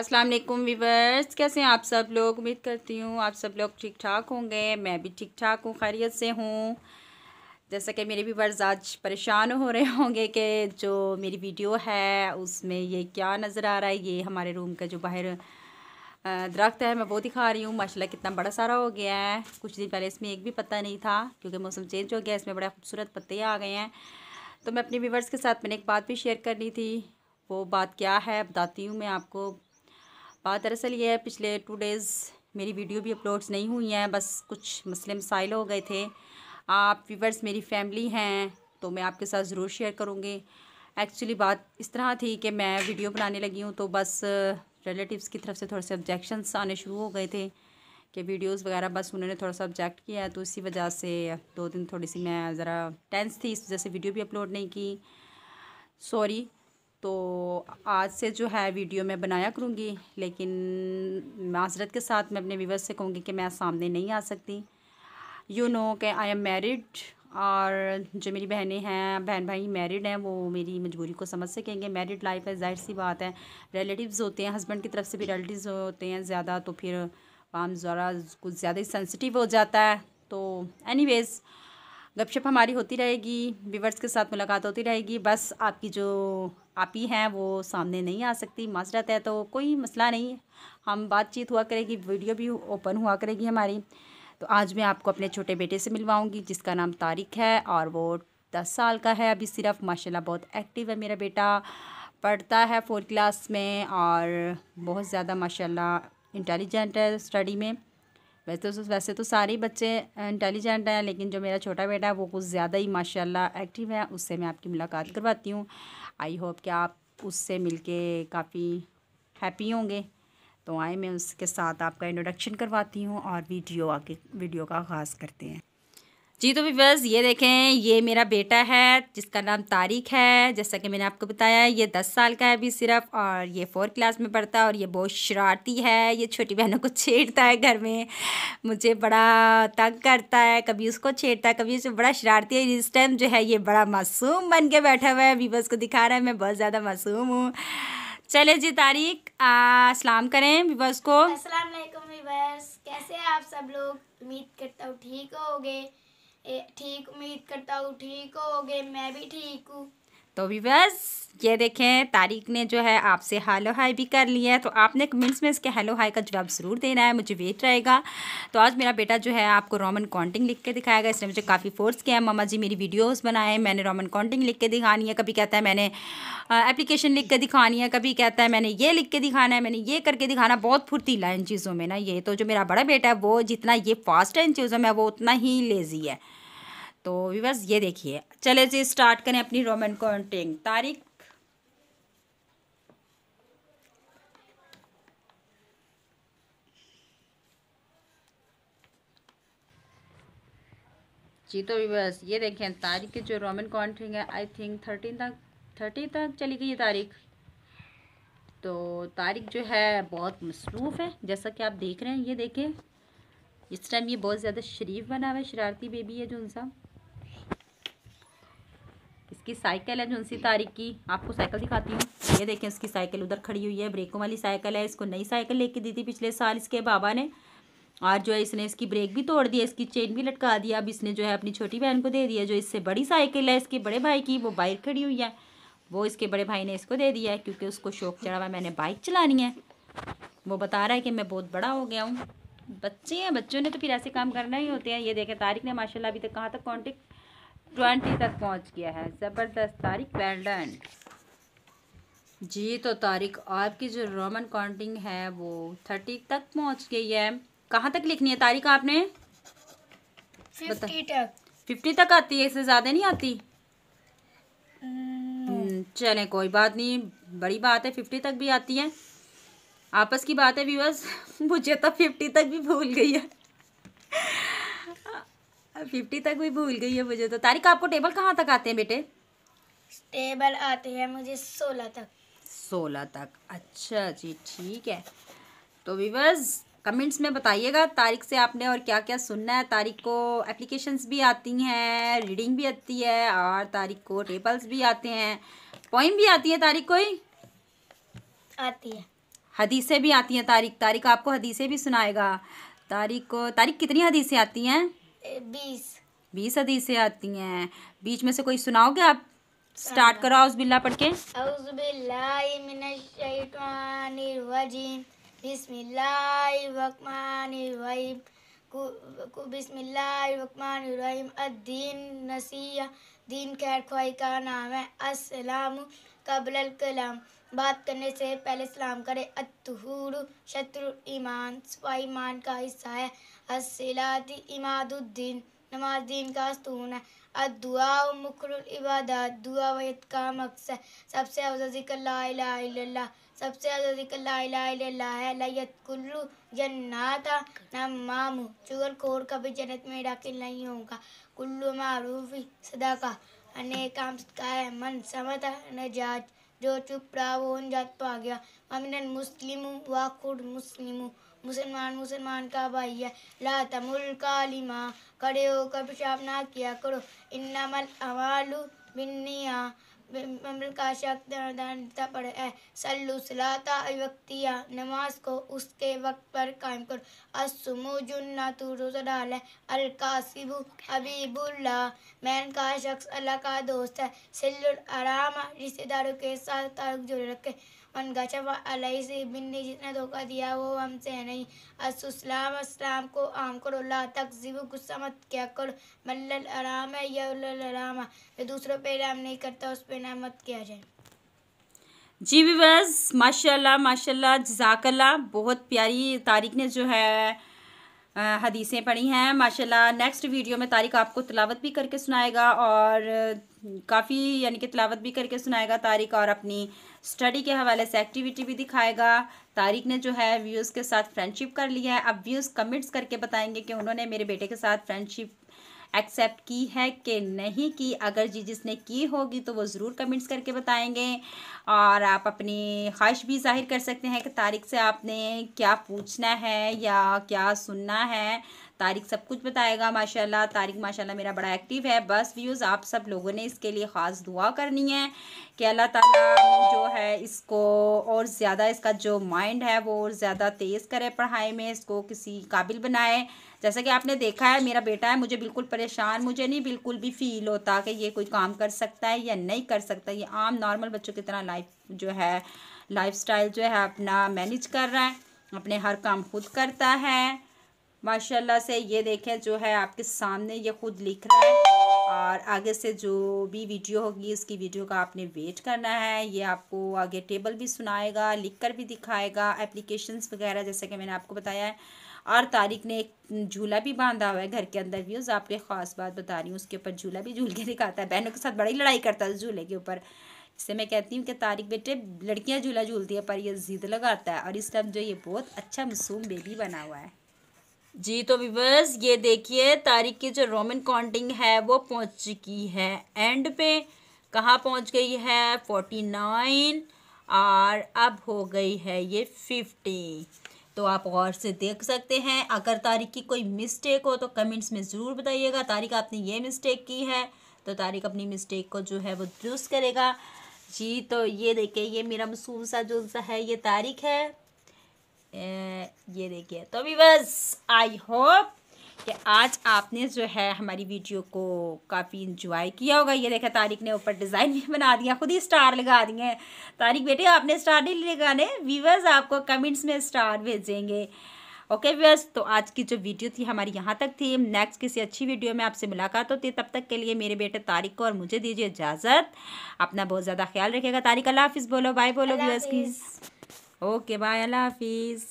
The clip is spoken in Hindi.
अस्सलाम वालेकुम वीवर्स कैसे हैं आप सब लोग उम्मीद करती हूँ आप सब लोग ठीक ठाक होंगे मैं भी ठीक ठाक हूँ खैरियत से हूँ जैसा कि मेरे वीवर्स आज परेशान हो रहे होंगे कि जो मेरी वीडियो है उसमें ये क्या नज़र आ रहा है ये हमारे रूम का जो बाहर दरख्त है मैं वो दिखा रही हूँ माशाल्लाह कितना बड़ा सारा हो गया है कुछ दिन पहले इसमें एक भी पत्ता नहीं था क्योंकि मौसम चेंज हो गया इसमें बड़े खूबसूरत पत्ते आ गए हैं तो मैं अपने वीवर्स के साथ मैंने एक बात भी शेयर करनी थी वो बात क्या है बताती हूँ मैं आपको बात दरअसल ये है पिछले टू डेज़ मेरी वीडियो भी अपलोड्स नहीं हुई हैं बस कुछ मसले मसाइल हो गए थे आप व्यूवर्स मेरी फैमिली हैं तो मैं आपके साथ ज़रूर शेयर करूँगी एक्चुअली बात इस तरह थी कि मैं वीडियो बनाने लगी हूँ तो बस रिलेटिव्स की तरफ से थोड़े से ऑब्जेक्शन आने शुरू हो गए थे कि वीडियोस वगैरह बस उन्होंने थोड़ा सा ऑब्जेक्ट किया तो इसी वजह से दो दिन थोड़ी सी मैं ज़रा टेंस थी इस वजह से वीडियो भी अपलोड नहीं की सॉरी तो आज से जो है वीडियो मैं बनाया करूँगी लेकिन माजरत के साथ मैं अपने व्यूवर्स से कहूँगी कि मैं सामने नहीं आ सकती यू नो कि आई एम मैरिड और जो मेरी बहनें हैं बहन भाई मैरिड हैं वो मेरी मजबूरी को समझ सकेंगे मैरिड लाइफ है जाहिर सी बात है रिलेटिव्स होते हैं हस्बैंड की तरफ से भी रिलेटिव्स होते हैं ज़्यादा तो फिर काम ज़रा कुछ ज़्यादा ही सेंसिटिव हो जाता है तो एनीवेज़ गपशप हमारी होती रहेगी व्यूवर्स के साथ मुलाकात होती रहेगी बस आपकी जो आप ही हैं वो सामने नहीं आ सकती माजरत है तो कोई मसला नहीं हम बातचीत हुआ करेगी वीडियो भी ओपन हुआ करेगी हमारी तो आज मैं आपको अपने छोटे बेटे से मिलवाऊंगी जिसका नाम तारिक है और वो दस साल का है अभी सिर्फ माशाल्लाह बहुत एक्टिव है मेरा बेटा पढ़ता है फोर्थ क्लास में और बहुत ज़्यादा माशाल्लाह इंटेलिजेंट है स्टडी में वैसे तो वैसे तो सारे बच्चे इंटेलिजेंट हैं लेकिन जो मेरा छोटा बेटा है वो कुछ ज़्यादा ही माशाल्लाह एक्टिव है उससे मैं आपकी मुलाकात करवाती हूँ आई होप कि आप उससे मिलके काफ़ी हैप्पी होंगे तो आए मैं उसके साथ आपका इंट्रोडक्शन करवाती हूँ और वीडियो आके वीडियो का आगाज़ करते हैं जी तो बस ये देखें ये मेरा बेटा है जिसका नाम तारिक है जैसा कि मैंने आपको बताया ये दस साल का है अभी सिर्फ और ये फोर्थ क्लास में पढ़ता है और ये बहुत शरारती है ये छोटी बहनों को छेड़ता है घर में मुझे बड़ा तंग करता है कभी उसको छेड़ता है कभी उसे बड़ा शरारती है इस टाइम जो है ये बड़ा मासूम बन के बैठा हुआ है बस को दिखा रहा है मैं बहुत ज़्यादा मासूम हूँ चले जी तारिक सलाम करें वीवर्स को अस्सलाम वालेकुम कैसे आप सब लोग उम्मीद करता हूँ ठीक गए ठीक उम्मीद करता हूँ ठीक गए मैं भी ठीक हूँ तो बस ये देखें तारिक ने जो है आपसे हेलो हाय भी कर लिया है तो आपने कमेंट्स में इसके हेलो हाय का जवाब ज़रूर देना है मुझे वेट रहेगा तो आज मेरा बेटा जो है आपको रोमन काउंटिंग लिख के दिखाएगा इसने मुझे काफ़ी फोर्स किया है मामा जी मेरी वीडियोस बनाए मैंने रोमन काउंटिंग लिख के दिखानी है कभी कहता है मैंने एप्लीकेशन लिख के दिखानी है कभी कहता है मैंने ये लिख के दिखाना है मैंने ये करके दिखाना बहुत फुर्तीला है इन चीज़ों में ना ये तो जो मेरा बड़ा बेटा है वो जितना ये फास्ट है इन चीज़ों में वो उतना ही लेज़ी है तो विवर्स ये देखिए चले जी स्टार्ट करें अपनी रोमन काउंटिंग तारीख जी तो विवर्स ये देखें तारीख की जो रोमन काउंटिंग है आई थिंक थर्टीन तक थर्टी तक चली गई तारीख तो तारीख जो है बहुत मसरूफ़ है जैसा कि आप देख रहे हैं ये देखें इस टाइम ये बहुत ज़्यादा शरीफ बना हुआ है शरारती बेबी है जो उनसा इसकी साइकिल है जोनसी तारीख की आपको साइकिल दिखाती हूँ ये देखें उसकी साइकिल उधर खड़ी हुई है ब्रेकों वाली साइकिल है इसको नई साइकिल लेके दी थी पिछले साल इसके बाबा ने और जो है इसने इसकी ब्रेक भी तोड़ दिया इसकी चेन भी लटका दिया अब इसने जो है अपनी छोटी बहन को दे दिया जो इससे बड़ी साइकिल है इसके बड़े भाई की वो बाइक खड़ी हुई है वो इसके बड़े भाई ने इसको दे दिया है क्योंकि उसको शौक चढ़ा हुआ मैंने बाइक चलानी है वो बता रहा है कि मैं बहुत बड़ा हो गया हूँ बच्चे हैं बच्चों ने तो फिर ऐसे काम करना ही होते हैं ये देखें तारिक ने माशाल्लाह अभी तक कहाँ तक कांटेक्ट ट्वेंटी तक पहुंच गया है ज़बरदस्त तारिक वेल डन जी तो तारिक आपकी जो रोमन काउंटिंग है वो थर्टी तक पहुंच गई है कहाँ तक लिखनी है तारिक आपने फिफ्टी तक फिफ्टी तक आती है इससे ज़्यादा नहीं आती hmm, हम्म, चलें कोई बात नहीं बड़ी बात है फिफ्टी तक भी आती है आपस की बात है व्यूअर्स मुझे तो फिफ्टी तक भी भूल गई है अब फिफ्टी तक भी भूल गई है मुझे तो तारिक आपको टेबल कहाँ तक आते हैं बेटे टेबल आते हैं मुझे सोलह तक सोलह तक अच्छा जी ठीक है तो विवर्स कमेंट्स में बताइएगा तारिक से आपने और क्या क्या सुनना है तारिक को एप्लीकेशंस भी आती हैं रीडिंग भी आती है और तारिक को टेबल्स भी आते हैं पोइम भी आती है तारिक ही आती है हदीसें भी आती हैं तारिक तारिक आपको हदीसें भी सुनाएगा तारिक को तारिक कितनी हदीसें आती हैं बीस बीस हदीसें आती हैं बीच में से कोई सुनाओगे आप स्टार्ट हाँ। करो उस बिल्ला पढ़ के बिस्मिल्लाहिर्रहमानिर्रहीम अद्दीन दीन खैर खुआई का नाम है अस्सलाम कबल कलाम बात करने से पहले सलाम करें अतहूर शत्रु ईमान स्वा ईमान का हिस्सा है असिलाती इमादुद्दीन नमाज दीन का स्तून है अदुआ मुखर इबादत दुआ वहीद का मकसद सबसे अवजा सबसे अवजा है लयत जन्नाता चुगल खोर कभी जन्नत में दाखिल नहीं होगा कुल्लु मारूफी सदाका अनेक काम सदका है मन समता नजाज जो चुप रहा वो उन जात पा गया अमिन मुस्लिम वाह खुद मुस्लिम मुसलमान मुसलमान का भाई है ला तमुल कालिमा खड़े होकर पेशाब ना किया करो मल अमालू बिन्निया का नमाज को उसके वक्त पर कायम कर तू रोज़ा डाल अल अलकासिबु हबीबुल्ला मैन का शख्स अल्लाह का दोस्त है सिल्लुल आराम रिश्तेदारों के साथ ताल्लुक जोड़े रखे उन गचबिन ने जितना धोखा दिया वो हमसे है नहीं असलाम असलाम को आम करो ला जीव गुस्सा मत क्या करो मल्ल आराम है या आराम है दूसरों पर आराम नहीं करता उस पर इनाम मत किया जाए जी विवर्स माशाल्लाह माशाल्लाह जजाकल्ला बहुत प्यारी तारीख ने जो है हदीसें पढ़ी हैं माशाल्लाह नेक्स्ट वीडियो में तारिक आपको तलावत भी करके सुनाएगा और काफ़ी यानी कि तलावत भी करके सुनाएगा तारिक और अपनी स्टडी के हवाले से एक्टिविटी भी दिखाएगा तारिक ने जो है व्यूज़ के साथ फ्रेंडशिप कर लिया है अब व्यूज़ कमेंट्स करके बताएंगे कि उन्होंने मेरे बेटे के साथ फ्रेंडशिप एक्सेप्ट की है कि नहीं की अगर जी जिसने की होगी तो वो ज़रूर कमेंट्स करके बताएंगे और आप अपनी ख्वाहिश भी जाहिर कर सकते हैं कि तारिक से आपने क्या पूछना है या क्या सुनना है तारिक सब कुछ बताएगा माशाल्लाह तारिक माशाल्लाह मेरा बड़ा एक्टिव है बस व्यूज़ आप सब लोगों ने इसके लिए ख़ास दुआ करनी है कि अल्लाह ताला जो है इसको और ज़्यादा इसका जो माइंड है वो और ज़्यादा तेज़ करे पढ़ाई में इसको किसी काबिल बनाए जैसा कि आपने देखा है मेरा बेटा है मुझे बिल्कुल परेशान मुझे नहीं बिल्कुल भी फील होता कि ये कोई काम कर सकता है या नहीं कर सकता ये आम नॉर्मल बच्चों की तरह लाइफ जो है लाइफ जो है अपना मैनेज कर रहा है अपने हर काम खुद करता है माशाल्लाह से ये देखें जो है आपके सामने ये खुद लिख रहा है और आगे से जो भी वीडियो होगी उसकी वीडियो का आपने वेट करना है ये आपको आगे टेबल भी सुनाएगा लिख कर भी दिखाएगा एप्लीकेशंस वगैरह जैसे कि मैंने आपको बताया है और तारिक ने एक झूला भी बांधा हुआ है घर के अंदर भी उस आपने ख़ास बात बता रही हूँ उसके ऊपर झूला भी झूल के दिखाता है बहनों के साथ बड़ी लड़ाई करता है झूले के ऊपर इससे मैं कहती हूँ कि तारिक बेटे लड़कियाँ झूला झूलती है पर यह जिद लगाता है और इस टाइम जो ये बहुत अच्छा मसूम बेबी बना हुआ है जी तो विवर्स ये देखिए तारीख की जो रोमन काउंटिंग है वो पहुंच चुकी है एंड पे कहाँ पहुंच गई है फोर्टी नाइन और अब हो गई है ये फिफ्टी तो आप और से देख सकते हैं अगर तारीख की कोई मिस्टेक हो तो कमेंट्स में ज़रूर बताइएगा तारीख आपने ये मिस्टेक की है तो तारीख अपनी मिस्टेक को जो है वो दुरुस्त करेगा जी तो ये देखिए ये मेरा मसूम सा जुलसा है ये तारीख है ये देखिए तो अभी बस आई होप कि आज आपने जो है हमारी वीडियो को काफ़ी इंजॉय किया होगा ये देखा तारिक ने ऊपर डिज़ाइन भी बना दिया खुद ही स्टार लगा दिए हैं तारिक बेटे आपने स्टार नहीं लगाने व्यूवर्स आपको कमेंट्स में स्टार भेजेंगे ओके व्यूअर्स तो आज की जो वीडियो थी हमारी यहाँ तक थी नेक्स्ट किसी अच्छी वीडियो में आपसे मुलाकात होती है तब तक के लिए मेरे बेटे तारिक को और मुझे दीजिए इजाज़त अपना बहुत ज़्यादा ख्याल रखेगा तारिक अल्लाह हाफिज़ बोलो बाय बोलो व्यूअर्स प्लीज़ ओके बाय अल्लाह हाफिज़